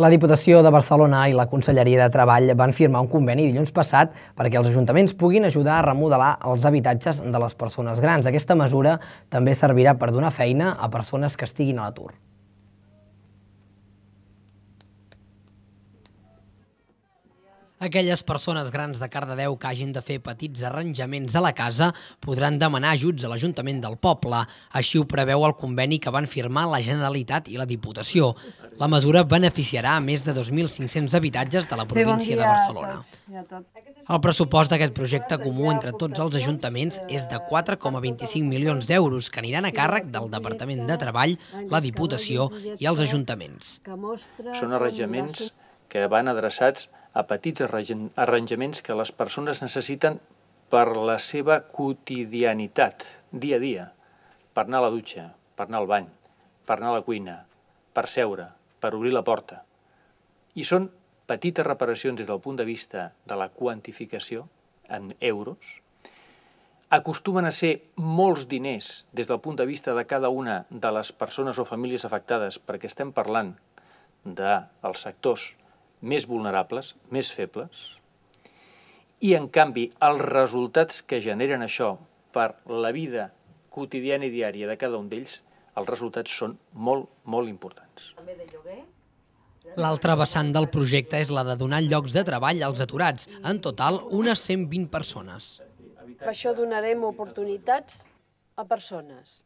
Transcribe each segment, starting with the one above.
La Diputació de Barcelona i la Conselleria de Treball van firmar un conveni dilluns passat perquè els ajuntaments puguin ajudar a remodelar els habitatges de les persones grans. Aquesta mesura també servirà per donar feina a persones que estiguin a l'atur. Aquelles persones grans de Cardedeu que hagin de fer petits arranjaments a la casa podran demanar ajuts a l'Ajuntament del poble. Així ho preveu el conveni que van firmar la Generalitat i la Diputació. La mesura beneficiarà a més de 2.500 habitatges de la província de Barcelona. El pressupost d'aquest projecte comú entre tots els ajuntaments és de 4,25 milions d'euros que aniran a càrrec del Departament de Treball, la Diputació i els ajuntaments. Són arranjaments que van adreçats a petits arranjaments que les persones necessiten per la seva quotidianitat, dia a dia, per anar a la dutxa, per anar al bany, per anar a la cuina, per seure, per obrir la porta. I són petites reparacions des del punt de vista de la quantificació en euros, acostumen a ser molts diners des del punt de vista de cada una de les persones o famílies afectades, perquè estem parlant dels sectors més vulnerables, més febles, i en canvi els resultats que generen això per la vida quotidiana i diària de cada un d'ells, els resultats són molt, molt importants. L'altra vessant del projecte és la de donar llocs de treball als aturats, en total unes 120 persones. Per això donarem oportunitats a persones.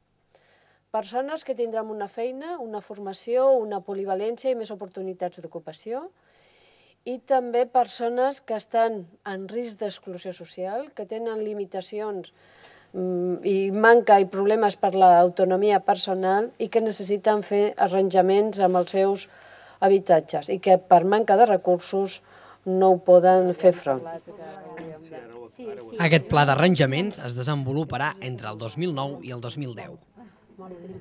Persones que tindran una feina, una formació, una polivalència i més oportunitats d'ocupació, i també persones que estan en risc d'exclusió social, que tenen limitacions mm, i manca i problemes per l'autonomia personal i que necessiten fer arranjaments amb els seus habitatges i que per manca de recursos no ho poden fer front. Aquest pla d'arranjaments es desenvoluparà entre el 2009 i el 2010.